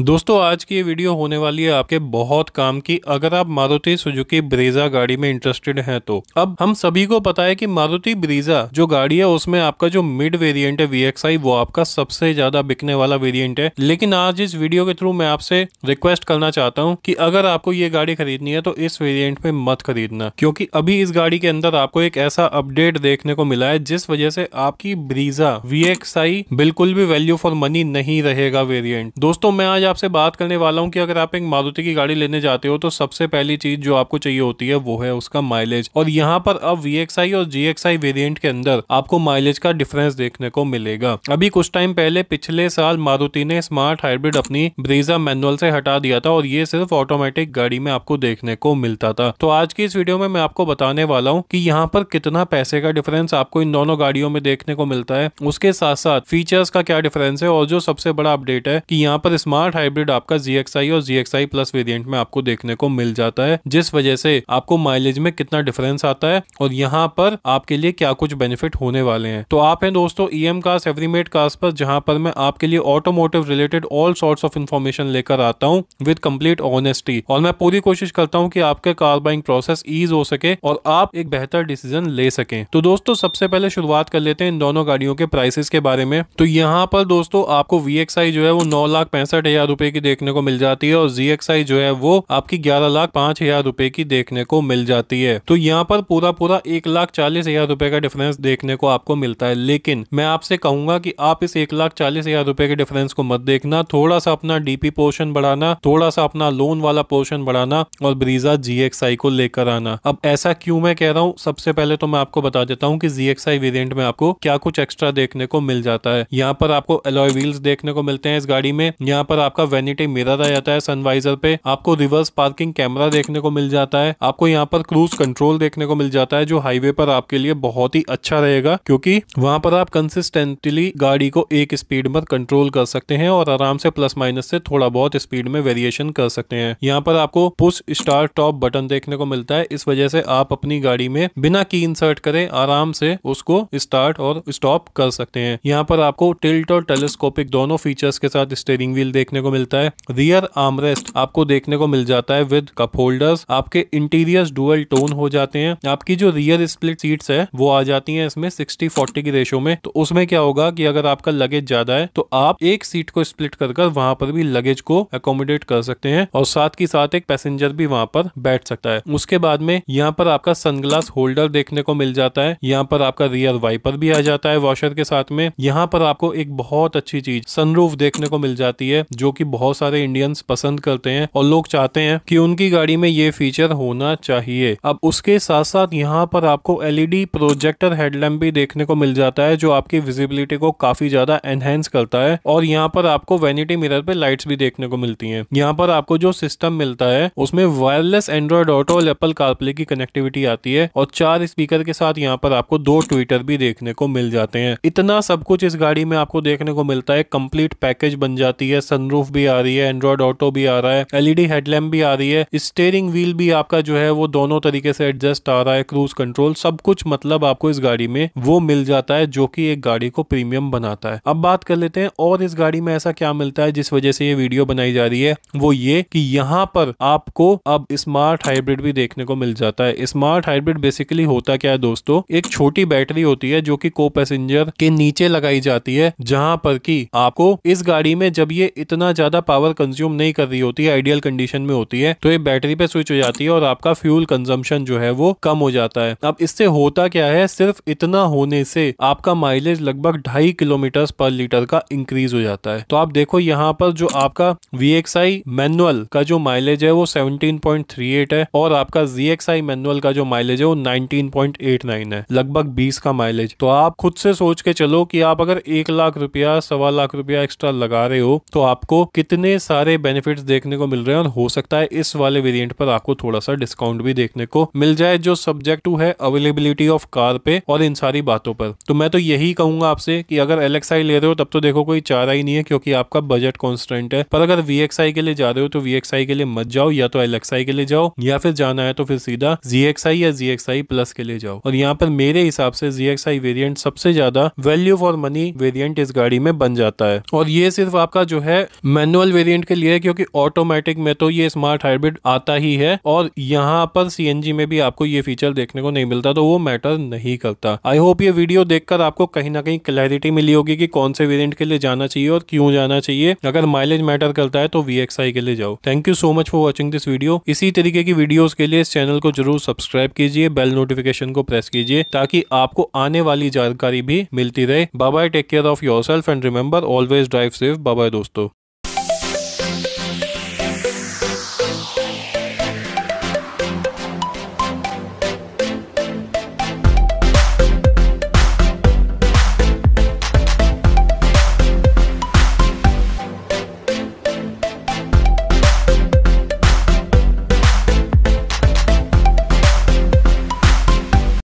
दोस्तों आज की ये वीडियो होने वाली है आपके बहुत काम की अगर आप मारुति सुजुकी ब्रेजा गाड़ी में इंटरेस्टेड हैं तो अब हम सभी को पता है कि मारुति ब्रेजा जो गाड़ी है उसमें आपका जो मिड वेरिएंट है वीएक्सआई वो आपका सबसे ज्यादा बिकने वाला वेरिएंट है लेकिन आज इस वीडियो के थ्रू मैं आपसे रिक्वेस्ट करना चाहता हूँ की अगर आपको ये गाड़ी खरीदनी है तो इस वेरियंट में मत खरीदना क्योंकि अभी इस गाड़ी के अंदर आपको एक ऐसा अपडेट देखने को मिला है जिस वजह से आपकी ब्रीजा वीएक्सआई बिल्कुल भी वैल्यू फॉर मनी नहीं रहेगा वेरियंट दोस्तों मैं आज आज आपसे बात करने वाला हूँ कि अगर आप एक मारुति की गाड़ी लेने जाते हो तो सबसे पहली चीज जो आपको चाहिए होती है वो है उसका माइलेज और यहाँ पर अब वी और जी वेरिएंट के अंदर आपको माइलेज का डिफरेंस देखने को मिलेगा अभी कुछ टाइम पहले पिछले साल मारुति ने स्मार्ट हाइब्रिड अपनी ब्रीजा मैनुअल से हटा दिया था और ये सिर्फ ऑटोमेटिक गाड़ी में आपको देखने को मिलता था तो आज की इस वीडियो में मैं आपको बताने वाला हूँ की यहाँ पर कितना पैसे का डिफरेंस आपको इन दोनों गाड़ियों में देखने को मिलता है उसके साथ साथ फीचर्स का क्या डिफरेंस है और जो सबसे बड़ा अपडेट है कि यहाँ पर स्मार्ट स्मार्ट हाइब्रिड आपका जी और जी प्लस वेरियंट में आपको देखने को मिल जाता है जिस वजह से आपको माइलेज में कितना डिफरेंस आता है और यहाँ पर आपके लिए क्या कुछ बेनिफिट होने वाले हैं तो आप हैं दोस्तों ई एम कार्स एवरीमेड कार्स पर जहाँ पर मैं आपके लिए automotive related all sorts of information लेकर आता हूँ विद कम्प्लीट ऑनेस्टी और मैं पूरी कोशिश करता हूँ कि आपके कार बाइंग प्रोसेस ईज हो सके और आप एक बेहतर डिसीजन ले सके तो दोस्तों सबसे पहले शुरुआत कर लेते हैं इन दोनों गाड़ियों के प्राइसेस के बारे में तो यहाँ पर दोस्तों आपको वी जो है वो नौ लाख पैंसठ हजार हजार रुपए की देखने को मिल जाती है और जी जो है वो आपकी ग्यारह लाख पांच हजार रुपए की देखने को मिल जाती है तो यहाँ पर पूरा पूरा एक लाख चालीस हजार रुपए का डिफरेंस देखने को आपको मिलता है लेकिन मैं आपसे कहूंगा कि आप इस एक लाख चालीस हजार रुपए के डिफरेंस को मत देखना थोड़ा सा अपना डीपी पोर्शन बढ़ाना थोड़ा सा अपना लोन वाला पोर्शन बढ़ाना और ब्रीजा जी को लेकर आना अब ऐसा क्यों मैं कह रहा हूँ सबसे पहले तो मैं आपको बता देता हूँ की जी वेरियंट में आपको क्या कुछ एक्स्ट्रा देखने को मिल जाता है यहाँ पर आपको एलॉय व्हील्स देखने को मिलते हैं इस गाड़ी में यहाँ पर आप आपका वेनिटी मिरर आ जाता है सनवाइजर पे आपको रिवर्स पार्किंग कैमरा देखने को मिल जाता है आपको यहाँ पर क्रूज कंट्रोल देखने को मिल जाता है जो हाईवे पर आपके लिए बहुत ही अच्छा रहेगा क्योंकि वहां पर आप कंसिस्टेंटली गाड़ी को एक स्पीड पर कंट्रोल कर सकते हैं और आराम से प्लस माइनस से थोड़ा बहुत स्पीड में वेरिएशन कर सकते हैं यहाँ पर आपको पुश स्टार्ट टॉप बटन देखने को मिलता है इस वजह से आप अपनी गाड़ी में बिना की इंसर्ट करे आराम से उसको स्टार्ट और स्टॉप कर सकते हैं यहाँ पर आपको टिल्ट और टेलीस्कोपिक दोनों फीचर्स के साथ स्टेयरिंग व्हील देखने को मिलता है रियर आर्मरेस्ट आपको देखने को मिल जाता है विद कप होल्डर्स आपके इंटीरियर डुअल टोन हो जाते हैं आपकी जो रियर स्प्लिट सीट्स है वो आ जाती है इसमें सिक्सटी फोर्टी की रेशो में तो उसमें क्या होगा कि अगर आपका लगेज ज्यादा है तो आप एक सीट को स्प्लिट कर कर वहां पर भी लगेज को अकोमोडेट कर सकते हैं और साथ ही साथ एक पैसेंजर भी वहां पर बैठ सकता है उसके बाद में यहाँ पर आपका सनग्लास होल्डर देखने को मिल जाता है यहाँ पर आपका रियर वाइपर भी आ जाता है वॉशर के साथ में यहाँ पर आपको एक बहुत अच्छी चीज सनरूफ देखने को मिल जाती है जो कि बहुत सारे इंडियंस पसंद करते हैं और लोग चाहते हैं कि उनकी गाड़ी में ये फीचर होना चाहिए अब उसके साथ साथ यहाँ पर आपको एलईडी प्रोजेक्टर हेडलैम्प भी देखने को मिल जाता है जो आपकी विजिबिलिटी को काफी ज्यादा एनहेंस करता है और यहाँ पर आपको वेनिटी मिरर पे लाइट्स भी देखने को मिलती हैं यहाँ पर आपको जो सिस्टम मिलता है उसमें वायरलेस एंड्रॉयड ऑटो और एप्पल कारप्ले की कनेक्टिविटी आती है और चार स्पीकर के साथ यहाँ पर आपको दो ट्विटर भी देखने को मिल जाते हैं इतना सब कुछ इस गाड़ी में आपको देखने को मिलता है कंप्लीट पैकेज बन जाती है सनरूफ प्रूफ भी आ रही है एंड्रॉयड ऑटो भी आ रहा है एलईडी हेडलैम्प e भी आ रही है स्टेयरिंग व्हील भी आपका जो है वो दोनों तरीके से एडजस्ट आ रहा है क्रूज कंट्रोल सब कुछ मतलब आपको इस गाड़ी में वो मिल जाता है जो कि एक गाड़ी को प्रीमियम बनाता है अब बात कर लेते हैं और इस गाड़ी में ऐसा क्या मिलता है जिस वजह से ये वीडियो बनाई जा रही है वो ये कि यहाँ पर आपको अब स्मार्ट हाइब्रिड भी देखने को मिल जाता है स्मार्ट हाइब्रिड बेसिकली होता क्या है दोस्तों एक छोटी बैटरी होती है जो कि को पैसेंजर के नीचे लगाई जाती है जहां पर कि आपको इस गाड़ी में जब ये इतना ज़्यादा पावर कंज्यूम नहीं कर रही होती है आइडियल कंडीशन में होती है तो ये बैटरी पे स्विच हो जाती है और आपका फ्यूल कंजम्पशन जो है वो कम हो जाता है अब इससे होता क्या है सिर्फ इतना होने से आपका माइलेज लगभग ढाई किलोमीटर पर लीटर का इंक्रीज हो जाता है तो आप देखो यहाँ पर जो आपका वी मैनुअल का जो माइलेज है वो 17.38 है और आपका जी मैनुअल का जो माइलेज है वो 19.89 है लगभग 20 का माइलेज तो आप खुद से सोच के चलो कि आप अगर एक लाख रुपया सवा लाख रुपया एक्स्ट्रा लगा रहे हो तो आपको आपको कितने सारे बेनिफिट देखने को मिल रहे हैं और हो सकता है इस वाले वेरियंट पर आपको थोड़ा सा डिस्काउंट भी देखने को मिल जाए जो सब्जेक्ट टू है अवेलेबिलिटी ऑफ कार पे और इन सारी बातों पर तो मैं तो यही कहूंगा आपसे कि अगर एलेक्साई ले रहे हो तब तो देखो कोई चारा ही नहीं है क्योंकि आपका बजट कॉन्स्टेंट है पर अगर वीएक्सआई के लिए जा रहे हो तो आई के लिए मत जाओ या तो आई के लिए जाओ या फिर जाना है तो फिर सीधा आई या आई प्लस के लिए जाओ और यहाँ पर मेरे हिसाब से आई वेरियंट सबसे ज्यादा वैल्यू फॉर मनी वेरियंट इस गाड़ी में बन जाता है और ये सिर्फ आपका जो है मैनुअल वेरिएंट के लिए क्योंकि ऑटोमेटिक में तो ये स्मार्ट हाइब्रिड आता ही है और यहाँ पर सीएनजी में भी आपको ये फीचर देखने को नहीं मिलता तो वो मैटर नहीं करता आई होप ये वीडियो देखकर आपको कहीं ना कहीं क्लैरिटी मिली होगी कि कौन से वेरियंट के लिए जाना चाहिए और क्यों जाना चाहिए अगर माइलेज मैटर करता है तो वी के लिए जाओ thank you so much for watching this video इसी तरीके की वीडियोज के लिए इस चैनल को जरूर सब्सक्राइब कीजिए बेल नोटिफिकेशन को प्रेस कीजिए ताकि आपको आने वाली जानकारी भी मिलती रहे bye take care of yourself and remember always drive safe bye दोस्तों